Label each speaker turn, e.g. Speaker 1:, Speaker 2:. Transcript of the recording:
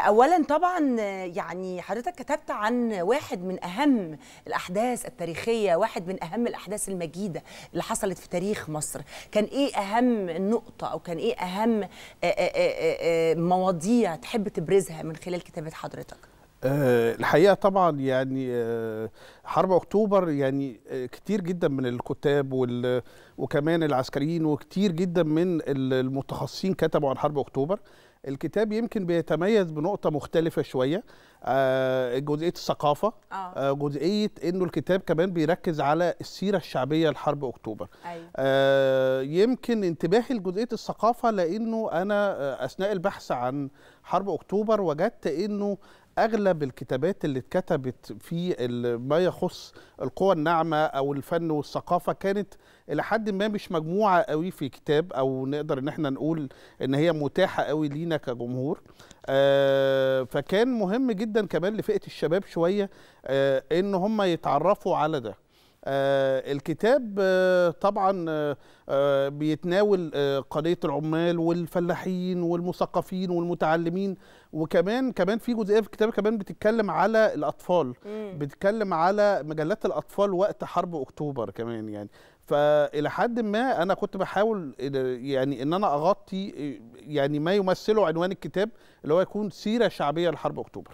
Speaker 1: اولا طبعا يعني حضرتك كتبت عن واحد من اهم الاحداث التاريخيه واحد من اهم الاحداث المجيده اللي حصلت في تاريخ مصر كان ايه اهم نقطه او كان ايه اهم مواضيع تحب تبرزها من خلال كتابه حضرتك
Speaker 2: آه، الحقيقه طبعا يعني آه، حرب اكتوبر يعني آه، كتير جدا من الكتاب وال وكمان العسكريين وكتير جدا من المتخصصين كتبوا عن حرب اكتوبر الكتاب يمكن بيتميز بنقطه مختلفه شويه آه، جزئيه الثقافه آه. آه. جزئيه انه الكتاب كمان بيركز على السيره الشعبيه لحرب اكتوبر أيوة. آه، يمكن انتباهي لجزئيه الثقافه لانه انا اثناء البحث عن حرب اكتوبر وجدت انه اغلب الكتابات اللي اتكتبت في ما يخص القوى الناعمه او الفن والثقافه كانت الى حد ما مش مجموعه قوي في كتاب او نقدر ان احنا نقول ان هي متاحه قوي لينا كجمهور آه فكان مهم جدا كمان لفئه الشباب شويه آه ان هم يتعرفوا على ده آه، الكتاب آه، طبعا آه، بيتناول قضيه العمال والفلاحين والمثقفين والمتعلمين وكمان كمان في جزئيه في الكتاب كمان بتتكلم على الاطفال بتتكلم على مجلات الاطفال وقت حرب اكتوبر كمان يعني فالى حد ما انا كنت بحاول يعني ان انا اغطي يعني ما يمثله عنوان الكتاب اللي هو يكون سيره شعبيه لحرب اكتوبر